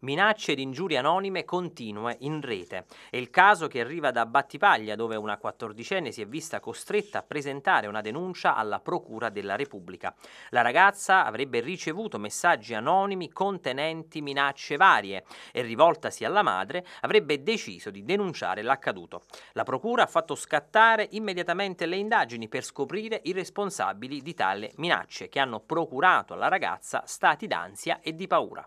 minacce ed ingiurie anonime continue in rete. È il caso che arriva da Battipaglia, dove una quattordicenne si è vista costretta a presentare una denuncia alla Procura della Repubblica. La ragazza avrebbe ricevuto messaggi anonimi contenenti minacce varie e, rivoltasi alla madre, avrebbe deciso di denunciare l'accaduto. La Procura ha fatto scattare immediatamente le indagini per scoprire i responsabili di tale minacce, che hanno procurato alla ragazza stati d'ansia e di paura.